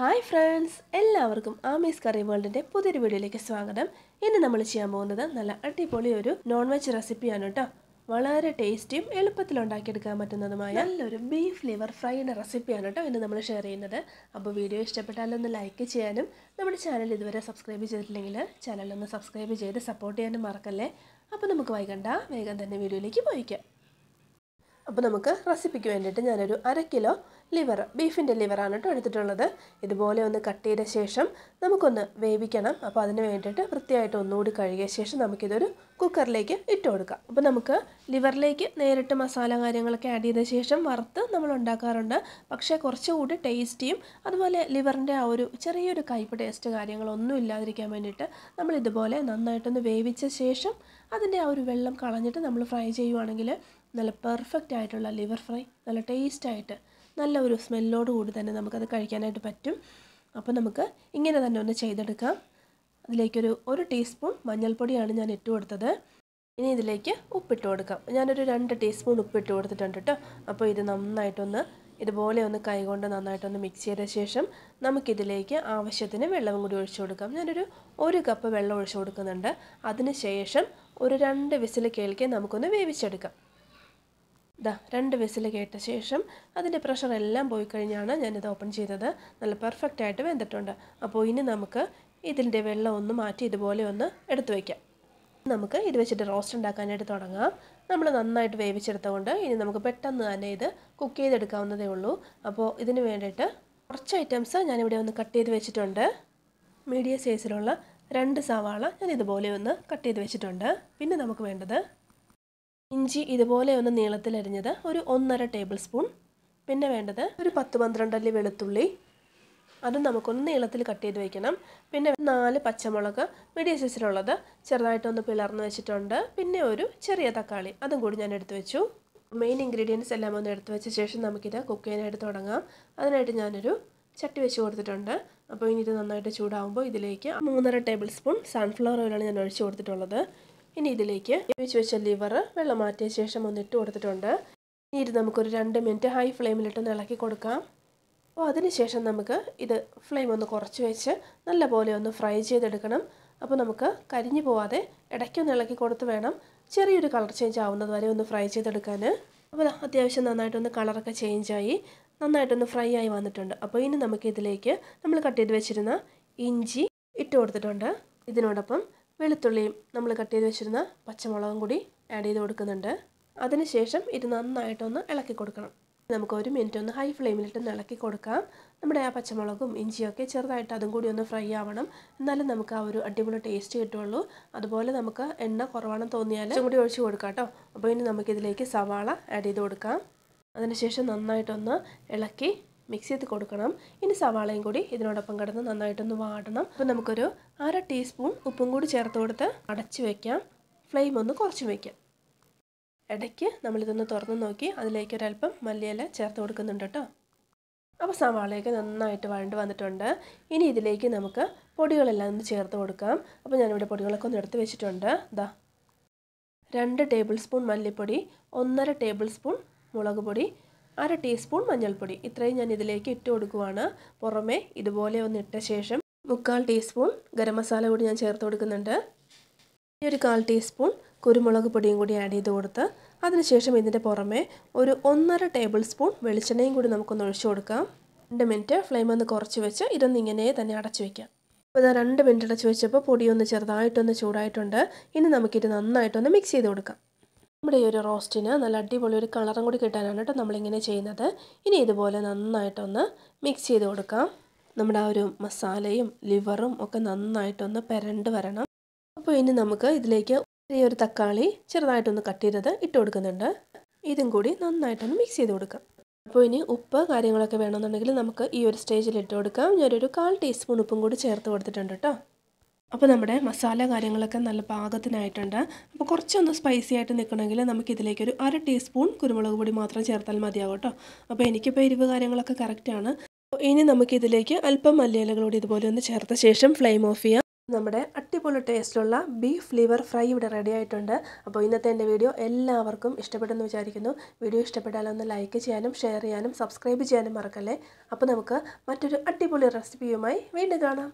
hi friends എല്ലാവർക്കും ആമീസ് കറി വേൾഡിൻ്റെ പുതിയൊരു വീഡിയോയിലേക്ക് സ്വാഗതം ഇന്ന് നമ്മൾ ചെയ്യാൻ പോകുന്നത് നല്ല അടിപൊളി ഒരു നോൺ വെജ് റെസിപ്പിയാണ് കേട്ടോ വളരെ ടേസ്റ്റിയും എളുപ്പത്തിൽ ഉണ്ടാക്കിയെടുക്കാൻ പറ്റുന്നതുമായ നല്ലൊരു ബീഫ് ലിവർ ഫ്രൈയുടെ റെസിപ്പിയാണ് കേട്ടോ ഇന്ന് നമ്മൾ ഷെയർ ചെയ്യുന്നത് അപ്പോൾ വീഡിയോ ഇഷ്ടപ്പെട്ടാലൊന്ന് ഒന്ന് ലൈക്ക് ചെയ്യാനും നമ്മുടെ ചാനൽ ഇതുവരെ സബ്സ്ക്രൈബ് ചെയ്തിട്ടില്ലെങ്കിൽ ചാനൽ ഒന്ന് സബ്സ്ക്രൈബ് ചെയ്ത് സപ്പോർട്ട് ചെയ്യാനും മറക്കല്ലേ അപ്പോൾ നമുക്ക് വൈകണ്ട വേഗം തന്നെ വീഡിയോയിലേക്ക് പോയിക്കാം അപ്പോൾ നമുക്ക് റെസിപ്പിക്ക് വേണ്ടിയിട്ട് ഞാനൊരു അര കിലോ ലിവർ ബീഫിൻ്റെ ലിവറാണ് കേട്ടോ എടുത്തിട്ടുള്ളത് ഇതുപോലെ ഒന്ന് കട്ട് ചെയ്ത ശേഷം നമുക്കൊന്ന് വേവിക്കണം അപ്പോൾ അതിന് വേണ്ടിയിട്ട് വൃത്തിയായിട്ട് ഒന്നുകൂടി കഴുകിയ ശേഷം നമുക്കിതൊരു കുക്കറിലേക്ക് ഇട്ട് കൊടുക്കാം അപ്പോൾ നമുക്ക് ലിവറിലേക്ക് നേരിട്ട് മസാല കാര്യങ്ങളൊക്കെ ആഡ് ചെയ്ത ശേഷം വറുത്ത് നമ്മൾ ഉണ്ടാക്കാറുണ്ട് പക്ഷേ കുറച്ചുകൂടി ടേസ്റ്റിയും അതുപോലെ ലിവറിൻ്റെ ആ ഒരു ചെറിയൊരു കയ്പ് ടേസ്റ്റ് കാര്യങ്ങളൊന്നും ഇല്ലാതിരിക്കാൻ വേണ്ടിയിട്ട് നമ്മൾ ഇതുപോലെ നന്നായിട്ടൊന്ന് വേവിച്ച ശേഷം അതിൻ്റെ ആ ഒരു വെള്ളം കളഞ്ഞിട്ട് നമ്മൾ ഫ്രൈ ചെയ്യുവാണെങ്കിൽ നല്ല പെർഫെക്റ്റ് ആയിട്ടുള്ള ലിവർ ഫ്രൈ നല്ല ടേസ്റ്റ് ആയിട്ട് നല്ല ഒരു സ്മെല്ലോട് കൂടി തന്നെ നമുക്കത് കഴിക്കാനായിട്ട് പറ്റും അപ്പോൾ നമുക്ക് ഇങ്ങനെ തന്നെ ഒന്ന് ചെയ്തെടുക്കാം അതിലേക്കൊരു ഒരു ടീസ്പൂൺ മഞ്ഞൾപ്പൊടിയാണ് ഞാൻ ഇട്ട് കൊടുത്തത് ഇനി ഇതിലേക്ക് ഉപ്പിട്ട് കൊടുക്കാം ഞാനൊരു രണ്ട് ടീസ്പൂൺ ഉപ്പിട്ട് കൊടുത്തിട്ടുണ്ട് കേട്ടോ അപ്പോൾ ഇത് നന്നായിട്ടൊന്ന് ഇതുപോലെ ഒന്ന് കൈകൊണ്ട് നന്നായിട്ടൊന്ന് മിക്സ് ചെയ്ത ശേഷം നമുക്കിതിലേക്ക് ആവശ്യത്തിന് വെള്ളവും കൂടി ഒഴിച്ചു കൊടുക്കാം ഞാനൊരു ഒരു കപ്പ് വെള്ളം ഒഴിച്ചു കൊടുക്കുന്നുണ്ട് അതിന് ശേഷം ഒരു രണ്ട് വിസിൽ കേൾക്കെ നമുക്കൊന്ന് വേവിച്ചെടുക്കാം ദാ രണ്ട് വിസിൽ കേട്ട ശേഷം അതിൻ്റെ പ്രഷർ എല്ലാം പോയി കഴിഞ്ഞാണ് ഞാനിത് ഓപ്പൺ ചെയ്തത് നല്ല പെർഫെക്റ്റ് ആയിട്ട് വെന്തിട്ടുണ്ട് അപ്പോൾ ഇനി നമുക്ക് ഇതിൻ്റെ വെള്ളം ഒന്ന് മാറ്റി ഇതുപോലെ ഒന്ന് എടുത്തു വയ്ക്കാം നമുക്ക് ഇത് വെച്ചിട്ട് റോസ്റ്റ് ഉണ്ടാക്കാനായിട്ട് തുടങ്ങാം നമ്മൾ നന്നായിട്ട് വേവിച്ചെടുത്തുകൊണ്ട് ഇനി നമുക്ക് പെട്ടെന്ന് തന്നെ ഇത് കുക്ക് ചെയ്തെടുക്കാവുന്നതേ ഉള്ളൂ അപ്പോൾ ഇതിന് വേണ്ടിയിട്ട് കുറച്ച് ഐറ്റംസ് ഞാനിവിടെ ഒന്ന് കട്ട് ചെയ്ത് വെച്ചിട്ടുണ്ട് മീഡിയം സൈസിലുള്ള രണ്ട് സവാള ഞാൻ ഇതുപോലെ ഒന്ന് കട്ട് ചെയ്ത് വെച്ചിട്ടുണ്ട് പിന്നെ നമുക്ക് വേണ്ടത് ഇഞ്ചി ഇതുപോലെ ഒന്ന് നീളത്തിലരിഞ്ഞത് ഒരു ഒന്നര ടേബിൾ സ്പൂൺ പിന്നെ വേണ്ടത് ഒരു പത്ത് പന്ത്രണ്ടല്ലി വെളുത്തുള്ളി അതും നമുക്കൊന്ന് നീളത്തിൽ കട്ട് ചെയ്ത് വയ്ക്കണം പിന്നെ നാല് പച്ചമുളക് മീഡിയം സൈസിലുള്ളത് ചെറുതായിട്ടൊന്ന് പിളർന്ന് വെച്ചിട്ടുണ്ട് പിന്നെ ഒരു ചെറിയ തക്കാളി അതും കൂടി ഞാൻ എടുത്തു വെച്ചു മെയിൻ ഇൻഗ്രീഡിയൻസ് എല്ലാം ഒന്ന് എടുത്തു വെച്ച ശേഷം നമുക്കിത് കുക്ക് ചെയ്യാനായിട്ട് തുടങ്ങാം അതിനായിട്ട് ഞാനൊരു ചട്ടി വെച്ച് കൊടുത്തിട്ടുണ്ട് അപ്പോൾ ഇനി ഇത് നന്നായിട്ട് ചൂടാകുമ്പോൾ ഇതിലേക്ക് മൂന്നര ടേബിൾ സ്പൂൺ സൺഫ്ലവർ ഓയിലാണ് ഞാൻ ഒഴിച്ചു കൊടുത്തിട്ടുള്ളത് ഇനി ഇതിലേക്ക് വേവിച്ച് വെച്ച ലിവർ വെള്ളം മാറ്റിയ ശേഷം ഒന്നിട്ട് കൊടുത്തിട്ടുണ്ട് ഇനി ഇത് നമുക്കൊരു രണ്ട് മിനിറ്റ് ഹൈ ഫ്ലെയിമിലിട്ടൊന്ന് ഇളക്കി കൊടുക്കാം അപ്പോൾ അതിനുശേഷം നമുക്ക് ഇത് ഫ്ലെയിം ഒന്ന് കുറച്ച് വെച്ച് നല്ലപോലെ ഒന്ന് ഫ്രൈ ചെയ്തെടുക്കണം അപ്പോൾ നമുക്ക് കരിഞ്ഞു പോവാതെ ഇടയ്ക്കൊന്ന് ഇളക്കി കൊടുത്ത് വേണം ചെറിയൊരു കളർ ചേഞ്ച് ആവുന്നത് വരെ ഒന്ന് ഫ്രൈ ചെയ്തെടുക്കാൻ അപ്പോൾ അത്യാവശ്യം നന്നായിട്ടൊന്ന് കളറൊക്കെ ചേഞ്ചായി നന്നായിട്ടൊന്ന് ഫ്രൈ ആയി വന്നിട്ടുണ്ട് അപ്പോൾ ഇനി നമുക്ക് ഇതിലേക്ക് നമ്മൾ കട്ട് ചെയ്ത് വെച്ചിരുന്ന ഇഞ്ചി ഇട്ട് കൊടുത്തിട്ടുണ്ട് ഇതിനോടൊപ്പം വെളുത്തുള്ളിയും നമ്മൾ കട്ട് ചെയ്ത് വെച്ചിരുന്ന പച്ചമുളകും കൂടി ആഡ് ചെയ്ത് കൊടുക്കുന്നുണ്ട് അതിനുശേഷം ഇത് നന്നായിട്ടൊന്ന് ഇളക്കി കൊടുക്കണം നമുക്ക് ഒരു മിനിറ്റ് ഒന്ന് ഹൈ ഫ്ലെയിമിലിട്ടൊന്ന് ഇളക്കി കൊടുക്കാം നമ്മുടെ ആ പച്ചമുളകും ഇഞ്ചിയൊക്കെ ചെറുതായിട്ട് അതും കൂടി ഒന്ന് ഫ്രൈ ആവണം എന്നാലും നമുക്ക് ആ ഒരു അടിപൊളി ടേസ്റ്റ് കിട്ടുള്ളൂ അതുപോലെ നമുക്ക് എണ്ണ കുറവാണെന്ന് തോന്നിയാൽ കൂടി ഒഴിച്ച് കൊടുക്കാം കേട്ടോ അപ്പോൾ ഇനി നമുക്കിതിലേക്ക് സവാള ആഡ് ചെയ്ത് കൊടുക്കാം അതിനുശേഷം നന്നായിട്ടൊന്ന് ഇളക്കി മിക്സ് ചെയ്ത് കൊടുക്കണം ഇനി സവാളയും കൂടി ഇതിനോടൊപ്പം കിടന്ന് നന്നായിട്ടൊന്ന് വാടണം അപ്പം നമുക്കൊരു അര ടീസ്പൂൺ ഉപ്പും കൂടി ചേർത്ത് കൊടുത്ത് അടച്ചു വയ്ക്കാം ഫ്ലെയിം ഒന്ന് കുറച്ച് വയ്ക്കാം ഇടയ്ക്ക് നമ്മളിതൊന്ന് തുറന്ന് നോക്കി അതിലേക്ക് ഒരല്പം മല്ലിയില ചേർത്ത് കൊടുക്കുന്നുണ്ട് കേട്ടോ അപ്പോൾ സവാളയൊക്കെ നന്നായിട്ട് വഴണ്ട് വന്നിട്ടുണ്ട് ഇനി ഇതിലേക്ക് നമുക്ക് പൊടികളെല്ലാം ഒന്ന് ചേർത്ത് കൊടുക്കാം അപ്പോൾ ഞാനിവിടെ പൊടികളൊക്കെ ഒന്ന് എടുത്ത് വെച്ചിട്ടുണ്ട് ഇതാ രണ്ട് ടേബിൾ സ്പൂൺ മല്ലിപ്പൊടി ഒന്നര ടേബിൾ സ്പൂൺ മുളക് പൊടി അര ടീസ്പൂൺ മഞ്ഞൾപ്പൊടി ഇത്രയും ഞാൻ ഇതിലേക്ക് ഇട്ട് കൊടുക്കുവാണ് പുറമെ ഇതുപോലെ ഒന്ന് ഇട്ട ശേഷം മുക്കാൽ ടീസ്പൂൺ ഗരം മസാല കൂടി ഞാൻ ചേർത്ത് കൊടുക്കുന്നുണ്ട് ഇനി ഒരു കാൽ ടീസ്പൂൺ കുരുമുളക് പൊടിയും കൂടി ആഡ് ചെയ്ത് കൊടുത്ത് അതിനുശേഷം ഇതിൻ്റെ പുറമെ ഒരു ഒന്നര ടേബിൾ സ്പൂൺ വെളിച്ചെണ്ണയും കൂടി നമുക്കൊന്ന് ഒഴിച്ചു കൊടുക്കാം രണ്ട് മിനിറ്റ് ഫ്ലെയിം ഒന്ന് കുറച്ച് വെച്ച് ഇതൊന്ന് ഇങ്ങനെ തന്നെ അടച്ചു വയ്ക്കാം അപ്പോൾ ഇതാ രണ്ട് മിനിറ്റ് അടച്ചു വെച്ചപ്പോൾ പൊടിയൊന്ന് ചെറുതായിട്ടൊന്ന് ചൂടായിട്ടുണ്ട് ഇനി നമുക്കിത് നന്നായിട്ടൊന്ന് മിക്സ് ചെയ്ത് കൊടുക്കാം നമ്മുടെ ഈ ഒരു റോസ്റ്റിന് നല്ല അടിപൊളി ഒരു കളറും കൂടി കിട്ടാനാണ് കേട്ടോ നമ്മളിങ്ങനെ ചെയ്യുന്നത് ഇനി ഇതുപോലെ നന്നായിട്ടൊന്ന് മിക്സ് ചെയ്ത് കൊടുക്കാം നമ്മുടെ ആ ഒരു മസാലയും ലിവറും ഒക്കെ നന്നായിട്ടൊന്ന് പെരണ്ട് വരണം അപ്പോൾ ഇനി നമുക്ക് ഇതിലേക്ക് ഈ ഒരു തക്കാളി ചെറുതായിട്ടൊന്ന് കട്ട് ചെയ്തത് ഇട്ട് കൊടുക്കുന്നുണ്ട് ഇതും കൂടി നന്നായിട്ടൊന്ന് മിക്സ് ചെയ്ത് കൊടുക്കാം അപ്പോൾ ഇനി ഉപ്പ് കാര്യങ്ങളൊക്കെ വേണമെന്നുണ്ടെങ്കിൽ നമുക്ക് ഈ ഒരു സ്റ്റേജിൽ ഇട്ട് കൊടുക്കാം ഞാനൊരു കാൽ ടീസ്പൂൺ ഉപ്പും കൂടി ചേർത്ത് കൊടുത്തിട്ടുണ്ട് കേട്ടോ അപ്പോൾ നമ്മുടെ മസാല കാര്യങ്ങളൊക്കെ നല്ല പാകത്തിനായിട്ടുണ്ട് അപ്പോൾ കുറച്ചൊന്ന് സ്പൈസി ആയിട്ട് നിൽക്കണമെങ്കിൽ നമുക്കിതിലേക്കൊരു ഒരു അര ടീസ്പൂൺ കുരുമുളക് പൊടി മാത്രം ചേർത്താൽ മതിയാവും കേട്ടോ അപ്പോൾ എനിക്കിപ്പോൾ എരിവ് കാര്യങ്ങളൊക്കെ കറക്റ്റാണ് ഇനി നമുക്കിതിലേക്ക് അല്പം മല്ലിയിലകളോട് ഇതുപോലെ ഒന്ന് ചേർത്ത ശേഷം ഫ്ലെയിം ഓഫ് ചെയ്യാം നമ്മുടെ അടിപൊളി ടേസ്റ്റുള്ള ബീഫ് ഫ്ലേവർ ഫ്രൈ ഇവിടെ റെഡി ആയിട്ടുണ്ട് അപ്പോൾ ഇന്നത്തെ എൻ്റെ വീഡിയോ എല്ലാവർക്കും ഇഷ്ടപ്പെട്ടെന്ന് വിചാരിക്കുന്നു വീഡിയോ ഇഷ്ടപ്പെട്ടാൽ ഒന്ന് ലൈക്ക് ചെയ്യാനും ഷെയർ ചെയ്യാനും സബ്സ്ക്രൈബ് ചെയ്യാനും മറക്കല്ലേ അപ്പോൾ നമുക്ക് മറ്റൊരു അടിപൊളി റെസിപ്പിയുമായി വീണ്ടും കാണാം